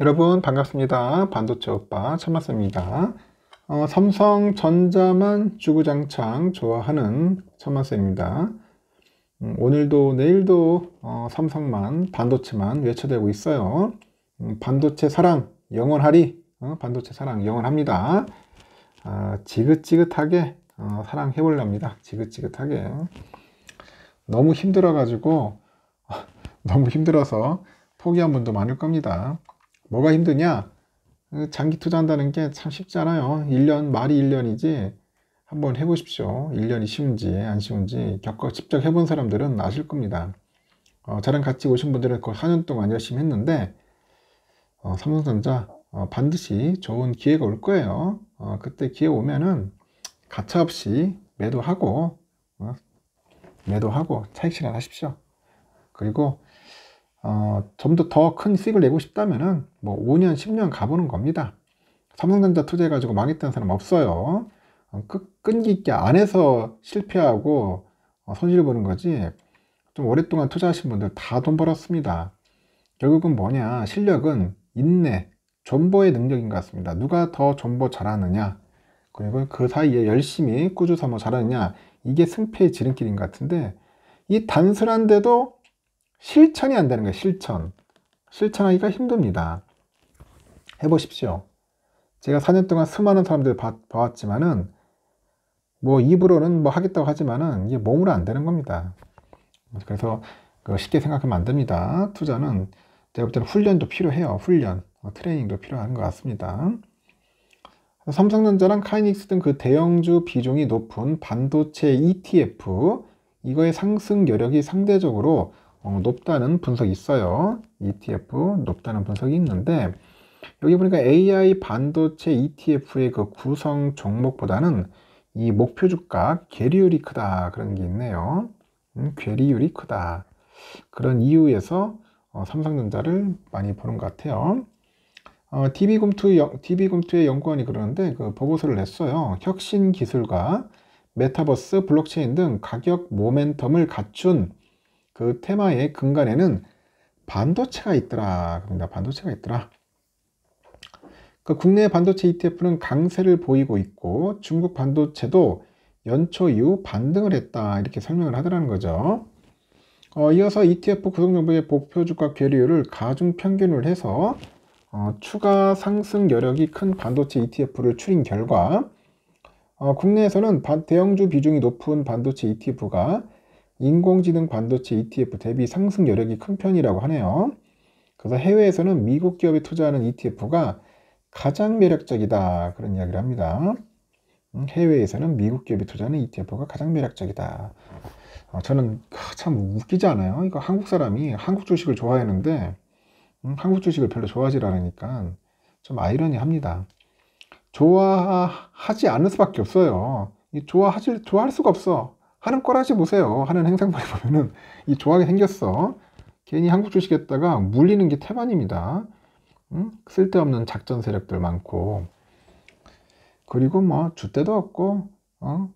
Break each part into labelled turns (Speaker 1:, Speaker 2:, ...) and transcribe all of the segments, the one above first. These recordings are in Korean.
Speaker 1: 여러분 반갑습니다. 반도체 오빠 천마쌤입니다. 어, 삼성전자만 주구장창 좋아하는 천마쌤입니다. 음, 오늘도 내일도 어, 삼성만 반도체만 외쳐대고 있어요. 음, 반도체 사랑 영원하리 어, 반도체 사랑 영원합니다. 아, 지긋지긋하게 어, 사랑해볼랍니다. 지긋지긋하게 너무 힘들어가지고 너무 힘들어서 포기한 분도 많을 겁니다. 뭐가 힘드냐? 장기 투자한다는 게 참 쉽지 않아요. 1년, 말이 1년이지 한번 해보십시오. 1년이 쉬운지 안 쉬운지 겪어 직접 해본 사람들은 아실 겁니다. 어, 저랑 같이 오신 분들은 거의 4년 동안 열심히 했는데 어, 삼성전자 어, 반드시 좋은 기회가 올 거예요. 어, 그때 기회 오면은 가차없이 매도하고 어, 매도하고 차익 실현 하십시오. 그리고 어, 좀 더 더 큰 수익을 내고 싶다면은 뭐 5년, 10년 가보는 겁니다. 삼성전자 투자해가지고 망했다는 사람 없어요. 어, 끈기 있게 안에서 실패하고 어, 손실 보는 거지. 좀 오랫동안 투자하신 분들 다 돈 벌었습니다. 결국은 뭐냐? 실력은 인내, 존버의 능력인 것 같습니다. 누가 더 존버 잘하느냐? 그리고 그 사이에 열심히 꾸준히 뭐 잘하느냐? 이게 승패의 지름길인 것 같은데 이 단순한데도 실천이 안 되는 거예요. 실천. 실천하기가 힘듭니다. 해보십시오. 제가 4년 동안 수많은 사람들 봐, 봤지만은 뭐 입으로는 뭐 하겠다고 하지만은 이게 몸으로 안 되는 겁니다. 그래서 쉽게 생각하면 안 됩니다. 투자는 제가 볼 때는 훈련도 필요해요. 훈련, 어, 트레이닝도 필요한 것 같습니다. 삼성전자랑 카이닉스 등 그 대형주 비중이 높은 반도체 ETF 이거의 상승 여력이 상대적으로 어, 높다는 분석이 있어요. ETF 높다는 분석이 있는데 여기 보니까 AI 반도체 ETF의 그 구성 종목보다는 이 목표 주가 괴리율이 크다 그런 게 있네요. 음, 괴리율이 크다. 그런 이유에서 어, 삼성전자를 많이 보는 것 같아요. 어, DB검투, DB검투의 연구원이 그러는데 그 보고서를 냈어요. 혁신 기술과 메타버스, 블록체인 등 가격 모멘텀을 갖춘 그 테마의 근간에는 반도체가 있더라. 그니다 반도체가 있더라. 그 국내 반도체 ETF는 강세를 보이고 있고 중국 반도체도 연초 이후 반등을 했다. 이렇게 설명을 하더라는 거죠. 어, 이어서 ETF 구성정보의 목표 주가 괴리율을 가중 평균을 해서 어, 추가 상승 여력이 큰 반도체 ETF를 추린 결과 어, 국내에서는 대형주 비중이 높은 반도체 ETF가 인공지능 반도체 ETF 대비 상승 여력이 큰 편이라고 하네요. 그래서 해외에서는 미국 기업이 투자하는 ETF가 가장 매력적이다 그런 이야기를 합니다. 음, 해외에서는 미국 기업이 투자하는 ETF가 가장 매력적이다. 어, 저는 참 웃기지 않아요? 이거 그러니까 한국 사람이 한국 주식을 좋아했는데 음, 한국 주식을 별로 좋아하지 않으니까 좀 아이러니합니다. 좋아하지 않을 수밖에 없어요. 좋아하지 좋아할 수가 없어. 하는 거라지 보세요. 하는 행상만 보면은 이 조항이 생겼어. 괜히 한국 주식에다가 물리는 게 태반입니다. 응? 쓸데없는 작전 세력들 많고 그리고 뭐 주대도 없고 어?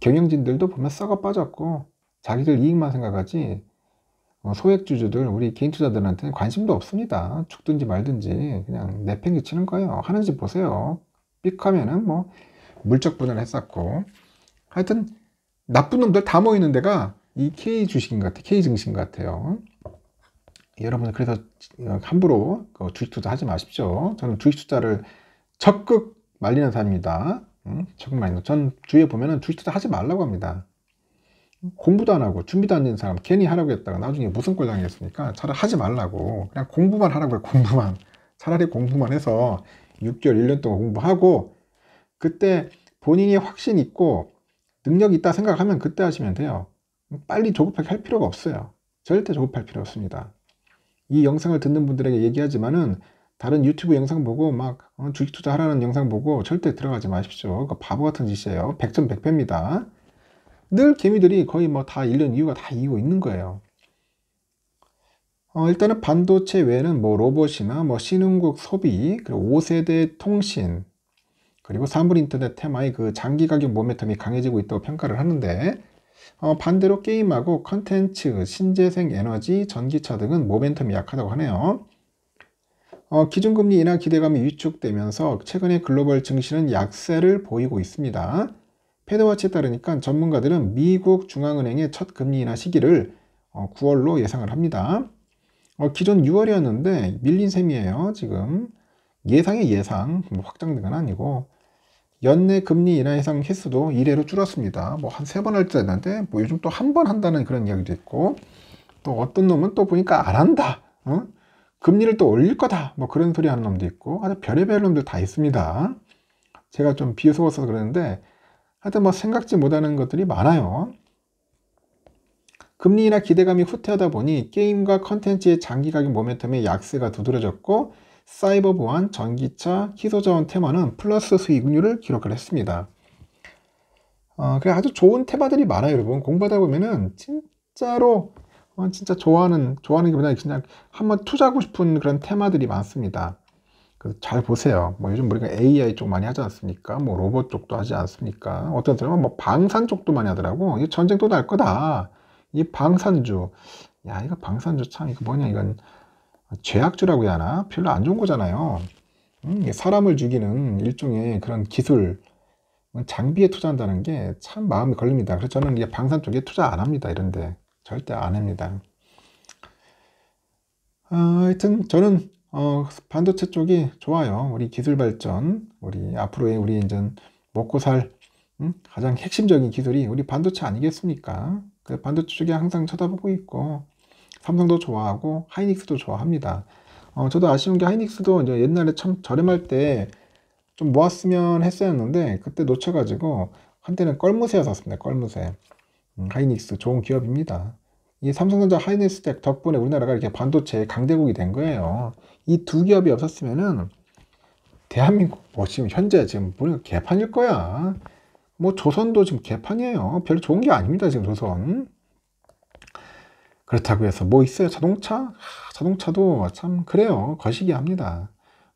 Speaker 1: 경영진들도 보면 썩어 빠졌고 자기들 이익만 생각하지 어, 소액주주들 우리 개인 투자들한테는 관심도 없습니다. 죽든지 말든지 그냥 내팽개치는 거예요. 하는지 보세요. 삑하면은 뭐 물적 분을 했었고 하여튼 나쁜 놈들 다 모이는 데가 이 K 주식인 것 같아요. K 증시인 것 같아요. 여러분 그래서 함부로 그 주식 투자 하지 마십시오. 저는 주식 투자를 적극 말리는 사람입니다. 음, 적극 말리는. 전 주위에 보면 주식 투자 하지 말라고 합니다. 공부도 안 하고 준비도 안 된 사람 괜히 하라고 했다가 나중에 무슨 꼴 당했습니까? 차라리 하지 말라고 그냥 공부만 하라고 해 공부만 차라리 공부만 해서 6개월 1년 동안 공부하고 그때 본인이 확신 있고 능력이 있다 생각하면 그때 하시면 돼요. 빨리 조급하게 할 필요가 없어요. 절대 조급할 필요 없습니다. 이 영상을 듣는 분들에게 얘기하지만은 다른 유튜브 영상 보고 막 어, 주식 투자하라는 영상 보고 절대 들어가지 마십시오. 그 바보 같은 짓이에요. 100점 100패입니다. 늘 개미들이 거의 뭐 다 잃는 이유가 다 이유가 있는 거예요. 어, 일단은 반도체 외에는 뭐 로봇이나 뭐 신흥국 소비, 그리고 5세대 통신, 그리고 사물인터넷 테마의 그 장기가격 모멘텀이 강해지고 있다고 평가를 하는데 어, 반대로 게임하고 컨텐츠, 신재생 에너지, 전기차 등은 모멘텀이 약하다고 하네요. 어, 기준금리 인하 기대감이 위축되면서 최근에 글로벌 증시는 약세를 보이고 있습니다. 페드워치에 따르니까 전문가들은 미국 중앙은행의 첫 금리 인하 시기를 어, 9월로 예상을 합니다. 어, 기존 6월이었는데 밀린 셈이에요. 지금 예상의 예상, 뭐 확장된 건 아니고 연내 금리 인하 예상 횟수도 1회로 줄었습니다. 뭐 한 세 번할 줄 알았는데 뭐 요즘 또 한 번 한다는 그런 이야기도 있고 또 어떤 놈은 또 보니까 안 한다. 응? 어? 금리를 또 올릴 거다. 뭐 그런 소리 하는 놈도 있고 아주 별의별 놈들 다 있습니다. 제가 좀비웃어러워서 그러는데 하여튼 뭐 생각지 못하는 것들이 많아요. 금리 인하 기대감이 후퇴하다 보니 게임과 컨텐츠의 장기 가격 모멘텀의 약세가 두드러졌고 사이버 보안, 전기차, 희소자원 테마는 플러스 수익률을 기록을 했습니다. 어, 그래 아주 좋은 테마들이 많아요, 여러분. 공부하다 보면은 진짜로 어, 진짜 좋아하는 좋아하는 게 뭐냐 그냥 한번 투자하고 싶은 그런 테마들이 많습니다. 그래서 잘 보세요. 뭐 요즘 우리가 AI 쪽 많이 하지 않습니까? 뭐 로봇 쪽도 하지 않습니까? 어떤 사람은 뭐 방산 쪽도 많이 하더라고. 이 전쟁 또 날 거다. 이 방산주. 야, 이거 방산주 참, 이거 뭐냐, 이건. 죄악주라고 해야 하나? 별로 안 좋은 거잖아요. 음, 사람을 죽이는 일종의 그런 기술, 뭐 장비에 투자한다는 게 참 마음이 걸립니다. 그래서 저는 이게 방산 쪽에 투자 안 합니다. 이런데 절대 안 합니다. 어, 하여튼 저는 어, 반도체 쪽이 좋아요. 우리 기술 발전, 우리 앞으로의 우리 이제 먹고 살 음? 가장 핵심적인 기술이 우리 반도체 아니겠습니까? 그 반도체 쪽에 항상 쳐다보고 있고 삼성도 좋아하고 하이닉스도 좋아합니다. 어, 저도 아쉬운 게 하이닉스도 이제 옛날에 참 저렴할 때 좀 모았으면 했었는데 그때 놓쳐가지고 한때는 껄무새에 샀습니다. 껄무새. 음, 하이닉스 좋은 기업입니다. 이 삼성전자 하이닉스 덕분에 우리나라가 이렇게 반도체 강대국이 된 거예요. 이 두 기업이 없었으면은 대한민국 뭐 지금 현재 지금 우 개판일 거야. 뭐 조선도 지금 개판이에요. 별로 좋은 게 아닙니다. 지금 조선. 그렇다고 해서 뭐 있어요? 자동차? 자동차도 참 그래요. 거시기 합니다.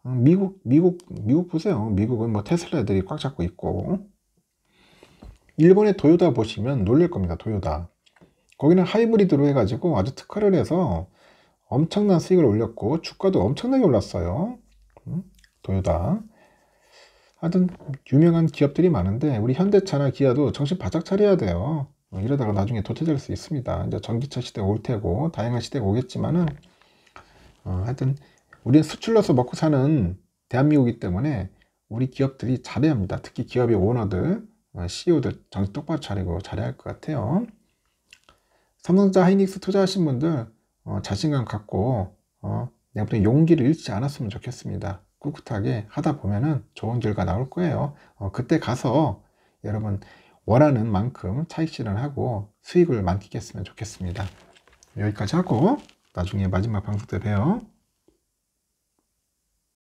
Speaker 1: 음, 미국, 미국, 미국 보세요. 미국은 뭐 테슬라 애들이 꽉 잡고 있고. 일본의 도요다 보시면 놀랄 겁니다. 도요다. 거기는 하이브리드로 해가지고 아주 특화를 해서 엄청난 수익을 올렸고 주가도 엄청나게 올랐어요. 음, 도요다. 하여튼 유명한 기업들이 많은데 우리 현대차나 기아도 정신 바짝 차려야 돼요. 어, 이러다가 나중에 도태될 수 있습니다. 이제 전기차 시대가 올 테고 다양한 시대가 오겠지만은 어, 하여튼 우리는 수출로서 먹고 사는 대한민국이기 때문에 우리 기업들이 잘해야 합니다. 특히 기업의 오너들, 어, CEO들 정신 똑바로 차리고 잘해야 할 것 같아요. 삼성전자 하이닉스 투자하신 분들 어, 자신감 갖고 어, 내가 보통 용기를 잃지 않았으면 좋겠습니다. 꿋꿋하게 하다 보면은 좋은 결과 나올 거예요. 어, 그때 가서 여러분 원하는 만큼 차익 실현하고 수익을 만끽했으면 좋겠습니다. 여기까지 하고 나중에 마지막 방송 때 봬요.